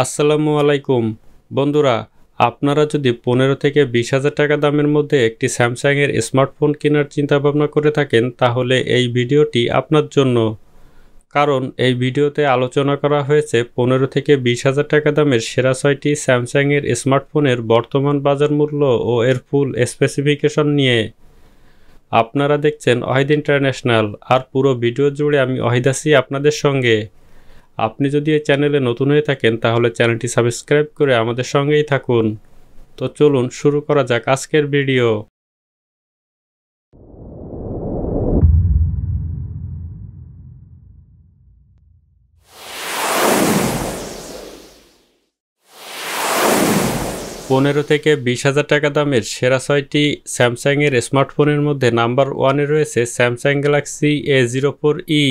আসসালামু আলাইকুম বন্ধুরা আপনারা যদি পনেরো থেকে বিশ হাজার টাকা দামের মধ্যে একটি স্যামসাংয়ের স্মার্টফোন কেনার চিন্তাভাবনা করে থাকেন তাহলে এই ভিডিওটি আপনার জন্য কারণ এই ভিডিওতে আলোচনা করা হয়েছে পনেরো থেকে বিশ হাজার টাকা দামের সেরা ছয়টি স্যামসাংয়ের স্মার্টফোনের বর্তমান বাজার মূল্য ও এর ফুল স্পেসিফিকেশন নিয়ে আপনারা দেখছেন অহিদ ইন্টারন্যাশনাল আর পুরো ভিডিও জুড়ে আমি অহিদাসি আপনাদের সঙ্গে আপনি যদি এই চ্যানেলে নতুন হয়ে থাকেন তাহলে চ্যানেলটি সাবস্ক্রাইব করে আমাদের সঙ্গেই থাকুন তো চলুন শুরু করা যাক আজকের ভিডিও পনেরো থেকে বিশ হাজার টাকা দামের সেরা ছয়টি স্যামসাংয়ের স্মার্টফোনের মধ্যে নাম্বার ওয়ানে রয়েছে Samsung Galaxy A zero four E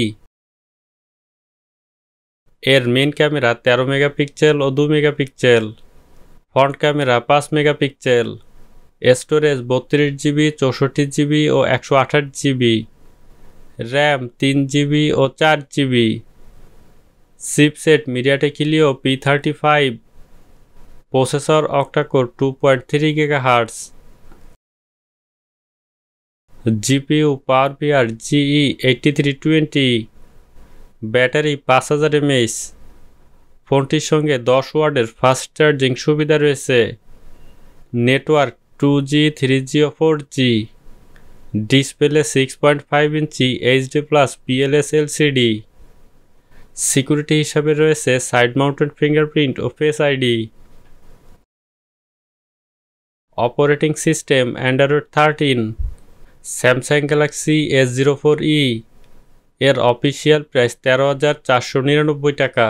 এর মেন ক্যামেরা তেরো মেগাপিক্সেল ও দু মেগাপিক্সেল ফ্রন্ট ক্যামেরা পাঁচ মেগাপিক্সেল স্টোরেজ বত্রিশ জিবি চৌষট্টি জিবি ও একশো আঠাশ জিবি র্যাম তিন জিবি ও চার GB chipset MediaTek Helio P thirty five processor octa-core two point three gigahertz GPU power VR GE eighty three twenty battery পাঁচ হাজার এমএইচ ফোনটির সঙ্গে দশ ওয়ার্ডের ফাস্ট চার্জিং সুবিধা রয়েছে network two G three G ও four G display six point five ইঞ্চি HD plus PLS LCD security হিসাবে রয়েছে সাইড মাউন্টেড ফিঙ্গারপ্রিন্ট ও face ID operating system Android thirteen Samsung Galaxy S zero four E এর official price তেরো হাজার চারশো নিরানব্বই টাকা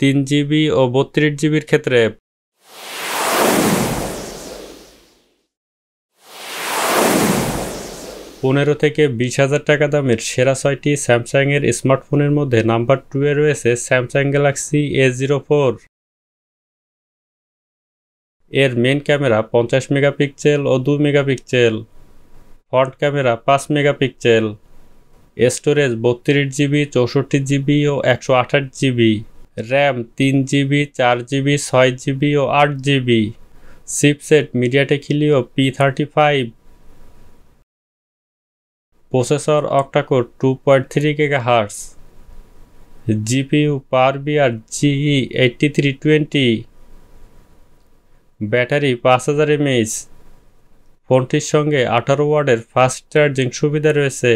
তিন জিবি ও বত্রিশ জিবির ক্ষেত্রে পনেরো থেকে বিশ হাজার টাকা দামের সেরা ছয়টি স্যামসাংয়ের স্মার্টফোনের মধ্যে নাম্বার টুয়ে রয়েছে Samsung Galaxy A zero four এর মেন ক্যামেরা পঞ্চাশ মেগাপিক্সেল ও দু মেগাপিক্সেল ফ্রন্ট ক্যামেরা পাঁচ মেগাপিক্সেল স্টোরেজ বত্রিশ জিবি চৌষট্টি জিবি ও একশো আঠাশ জিবি র্যাম তিন জিবি চার জিবি ছয় জিবি ও আট GB chipset MediaTek Helio P thirty five processor octa-core two point three gigahertz GPU PowerVR GE eighty three twenty battery পাঁচ হাজার এমএইচ ফোনটির সঙ্গে আঠারো ওয়ার্ডের ফাস্ট চার্জিং সুবিধা রয়েছে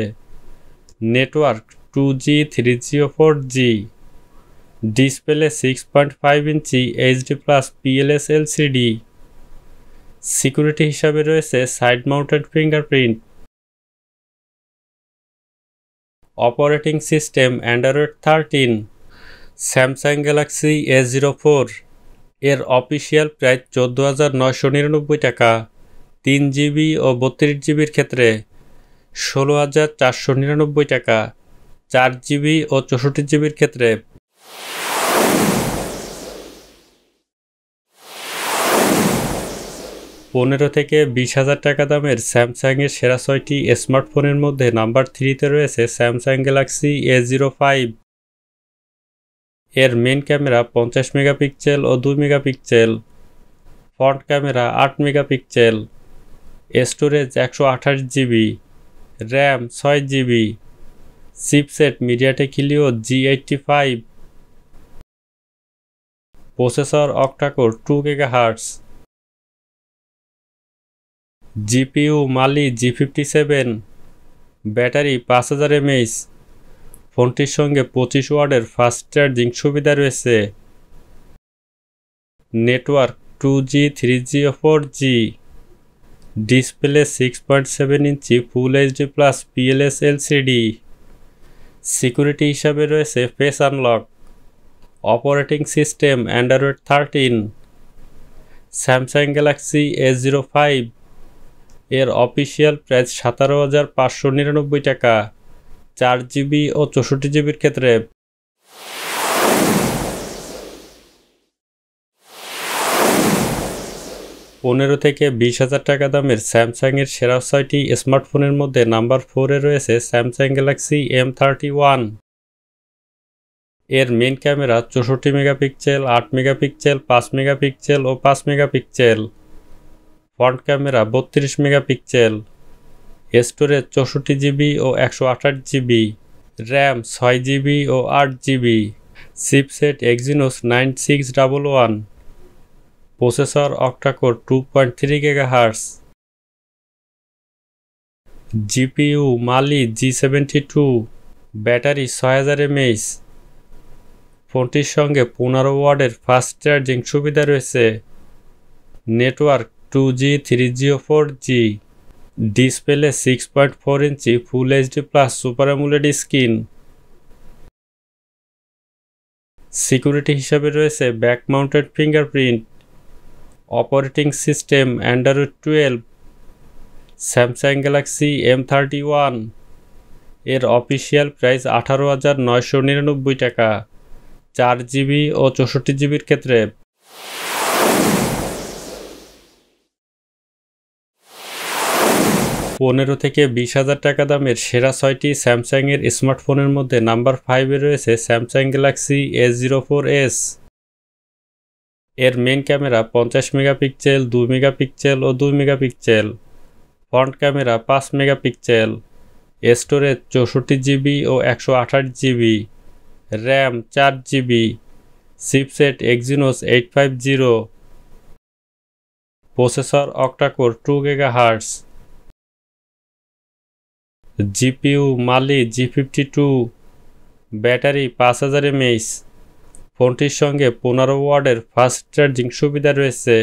নেটওয়ার্ক টু জি থ্রি জিও four G display six point five ইঞ্চি HD plus PLS LCD security হিসাবে রয়েছে side mounted fingerprint operating system Android thirteen Samsung Galaxy A zero four এর অফিসিয়াল প্রাইস চোদ্দো হাজার নশো নিরানব্বই টাকা তিন জিবি ও বত্রিশ জিবির ক্ষেত্রে ষোলো হাজার চারশো নিরানব্বই টাকা চার জিবি ও চৌষট্টি জিবির ক্ষেত্রে পনেরো থেকে বিশ হাজার টাকা দামের স্যামসাংয়ের সেরা ছয়টি স্মার্টফোনের মধ্যে নাম্বার থ্রিতে রয়েছে Samsung Galaxy A zero five এর মেন ক্যামেরা পঞ্চাশ মেগাপিক্সেল ও দুই মেগাপিক্সেল ফ্রন্ট ক্যামেরা আট মেগাপিক্সেল স্টোরেজ একশো আঠাশ জিবি র্যাম ছয় GB chipset MediaTek Helio G eighty five processor octa-core two gigahertz GPU Mali G fifty seven battery পাঁচ হাজার এমএইচ ফোনটির সঙ্গে পঁচিশ ওয়ার্ডের ফাস্ট চার্জিং সুবিধা রয়েছে network two G three G ও four G display six point seven ইঞ্চি full HD plus PLS LCD security হিসাবে রয়েছে face unlock operating system Android thirteen Samsung Galaxy S zero five এর অফিসিয়াল প্রাইস সাতারো হাজার পাঁচশো নিরানব্বই টাকা চার জিবি ও চৌষট্টি জিবির ক্ষেত্রে পনেরো থেকে বিশ হাজার টাকা দামের স্যামসাংয়ের সেরা ছয়টি স্মার্টফোনের মধ্যে নাম্বার ফোরে রয়েছে Samsung Galaxy M thirty one এর মেন ক্যামেরা চৌষট্টি মেগাপিক্সেল আট মেগাপিক্সেল পাঁচ মেগাপিক্সেল ও পাঁচ মেগাপিক্সেল ফ্রন্ট ক্যামেরা বত্রিশ মেগাপিক্সেল স্টোরেজ চৌষট্টি জিবি ও একশো আঠাশ জিবি র্যাম ছয় জিবি ও আট GB chipset Exynos nine six double one processor octa-core two point three gigahertz GPU Mali G seventy two battery ছয় হাজার এমএইচ ফোনটির সঙ্গে পনেরো ওয়ার্ডের ফাস্ট চার্জিং সুবিধা রয়েছে নেটওয়ার্ক টু জি থ্রি জিও four G display six point four ইঞ্চি full HD plus super AMOLED screen security হিসাবে রয়েছে back mounted fingerprint operating system Android twelve Samsung Galaxy M thirty one এর official price আঠারো হাজার নয়শো নিরানব্বই টাকা চার জিবি ও চৌষট্টি জিবির ক্ষেত্রে পনেরো থেকে বিশ হাজার টাকা দামের সেরা ছয়টি স্যামসাংয়ের স্মার্টফোনের মধ্যে নাম্বার ফাইভে রয়েছে Samsung Galaxy S zero four S এর মেন ক্যামেরা পঞ্চাশ মেগাপিক্সেল দুই মেগাপিক্সেল ও দুই মেগাপিক্সেল ফ্রন্ট ক্যামেরা পাঁচ মেগাপিক্সেল স্টোরেজ চৌষট্টি জিবি ও একশো আঠাশ জিবি র্যাম চার GB chipset Exynos eight five zero processor octa-core two gigahertz GPU Mali G fifty two battery পাঁচ হাজার এমএইস ফোনটির সঙ্গে পনেরো ওয়ার্ডের ফাস্ট চার্জিং সুবিধা রয়েছে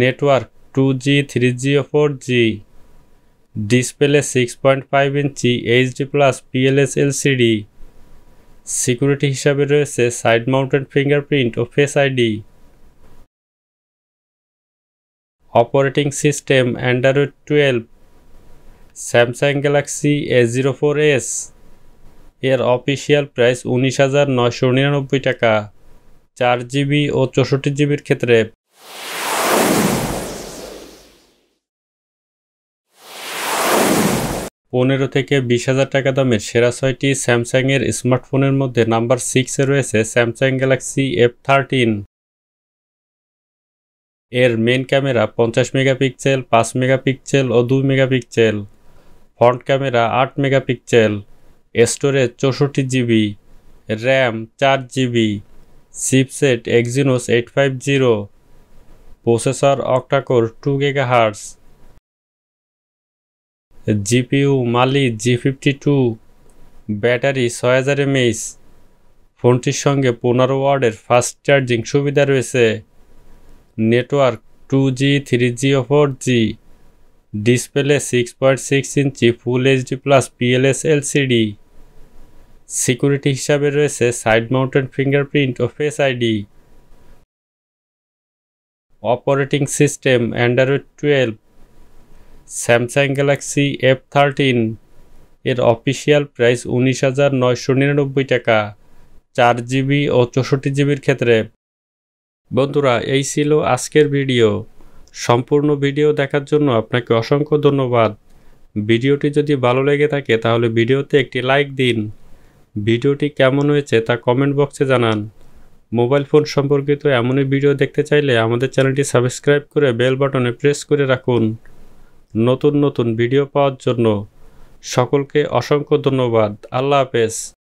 network two G three G ও four G display six point five ইঞ্চি HD plus PLS LCD security হিসাবে রয়েছে সাইড মাউন্টেড ফিঙ্গারপ্রিন্ট ও face ID operating system Android twelve Samsung Galaxy A zero four S এর official price উনিশ হাজার নয়শো নিরানব্বই টাকা চার জিবি ও চৌষট্টি জিবির ক্ষেত্রে পনেরো থেকে বিশ হাজার টাকা দামের সেরা ছয়টি স্যামসাংয়ের স্মার্টফোনের মধ্যে নাম্বার সিক্সে রয়েছে স্যামসাং গ্যালাক্সি এফ থার্টিন এর মেন ক্যামেরা পঞ্চাশ মেগাপিক্সেল পাঁচ মেগাপিক্সেল ও দুই মেগাপিক্সেল ফ্রন্ট ক্যামেরা আট মেগাপিক্সেল স্টোরেজ চৌষট্টি জিবি র্যাম চার GB chipset Exynos eight five zero processor octa-core two gigahertz GPU Mali G fifty two battery ছয় হাজার এমএইচ ফোনটির সঙ্গে পনেরো ওয়ার্ডের ফাস্ট চার্জিং সুবিধা রয়েছে network two G three G ও four G display six point six ইঞ্চি full HD plus PLS LCD security হিসাবে রয়েছে সাইড মাউন্টেন ফিঙ্গারপ্রিন্ট ও face ID operating system Android twelve Samsung Galaxy F thirteen এর official price উনিশ হাজার নয়শো নিরানব্বই টাকা চার জিবি ও চৌষট্টি জিবির ক্ষেত্রে বন্ধুরা এই ছিল আজকের ভিডিও সম্পূর্ণ ভিডিও দেখার জন্য আপনাকে অসংখ্য ধন্যবাদ ভিডিওটি যদি ভালো লেগে থাকে তাহলে ভিডিওতে একটি লাইক দিন ভিডিওটি কেমন হয়েছে তা কমেন্ট বক্সে জানান মোবাইল ফোন সম্পর্কিত এমনই ভিডিও দেখতে চাইলে আমাদের চ্যানেলটি সাবস্ক্রাইব করে বেল বাটনে প্রেস করে রাখুন নতুন নতুন ভিডিও পাওয়ার জন্য সকলকে অসংখ্য ধন্যবাদ আল্লাহ হাফেজ